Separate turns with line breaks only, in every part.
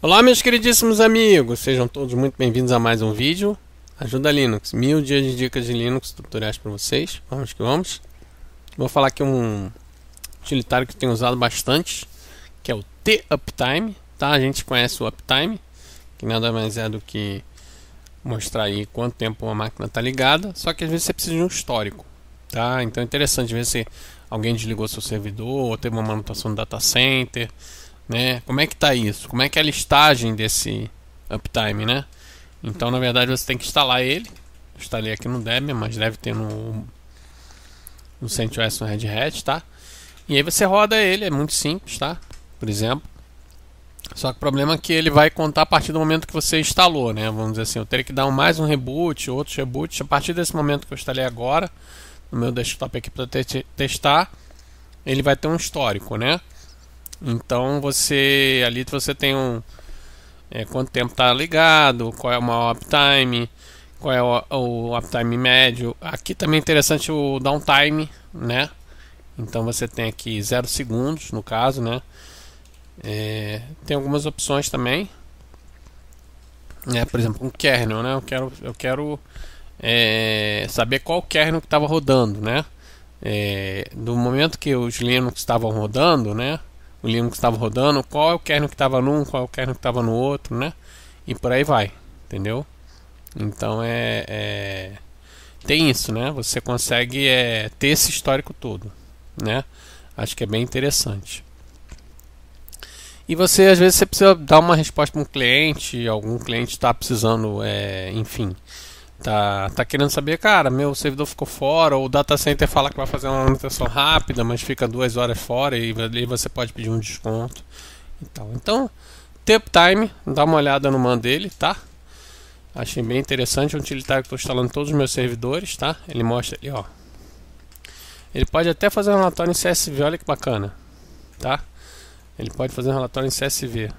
Olá meus queridíssimos amigos, sejam todos muito bem-vindos a mais um vídeo Ajuda Linux, mil dias de dicas de Linux tutoriais para vocês, vamos que vamos Vou falar aqui um utilitário que eu tenho usado bastante, que é o T-Uptime, tá? A gente conhece o Uptime, que nada mais é do que mostrar aí quanto tempo uma máquina está ligada, só que às vezes você precisa de um histórico, tá? Então é interessante ver se alguém desligou seu servidor, ou teve uma manutenção do data center, né? Como é que tá isso? Como é que é a listagem desse uptime, né? Então, na verdade, você tem que instalar ele. instalei aqui no Debian, mas deve ter no no CentOS no Red Hat, tá? E aí você roda ele, é muito simples, tá? Por exemplo. Só que o problema é que ele vai contar a partir do momento que você instalou, né? Vamos dizer assim, eu teria que dar mais um reboot, outros reboots. A partir desse momento que eu instalei agora, no meu desktop aqui para testar, ele vai ter um histórico, né? Então você ali você tem um é, quanto tempo está ligado, qual é o maior uptime, qual é o, o uptime médio. Aqui também é interessante o downtime, né? Então você tem aqui 0 segundos no caso, né? É, tem algumas opções também, né? Por exemplo, um kernel, né? Eu quero, eu quero é, saber qual kernel que estava rodando, né? É, do momento que os Linux estavam rodando, né? o Linux estava rodando, qual é o kernel que estava num, qual é o kernel que estava no outro, né? E por aí vai, entendeu? Então é, é tem isso, né? Você consegue é, ter esse histórico todo, né? Acho que é bem interessante. E você às vezes você precisa dar uma resposta para um cliente, algum cliente está precisando, é, enfim. Tá, tá querendo saber, cara, meu servidor ficou fora, ou o data center fala que vai fazer uma manutenção rápida, mas fica duas horas fora e ali você pode pedir um desconto e tal. Então, Taptime, dá uma olhada no man dele, tá? Achei bem interessante, um utilitário que estou instalando todos os meus servidores, tá? Ele mostra ali, ó. Ele pode até fazer um relatório em CSV, olha que bacana, tá? Ele pode fazer um relatório em CSV.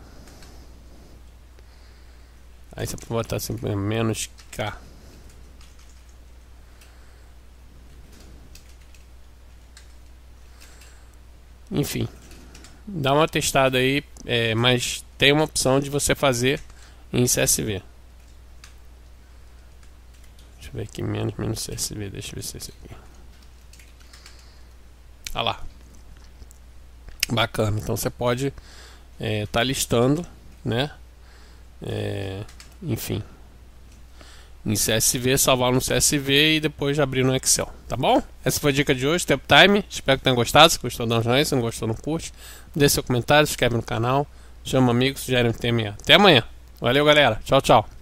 Aí você pode botar assim, menos K. Enfim, dá uma testada aí, é, mas tem uma opção de você fazer em CSV. Deixa eu ver aqui, menos, menos CSV, deixa eu ver se é isso aqui. ah lá. Bacana, então você pode estar é, tá listando, né? É, enfim em CSV, salvar no CSV e depois abrir no Excel, tá bom? Essa foi a dica de hoje, Tempo Time. Espero que tenham gostado. Se gostou, dá um joinha. Se não gostou, não curte. Deixe seu comentário, se inscreve no canal. Chama amigos, sugere um tema. Até amanhã. Valeu, galera. Tchau, tchau.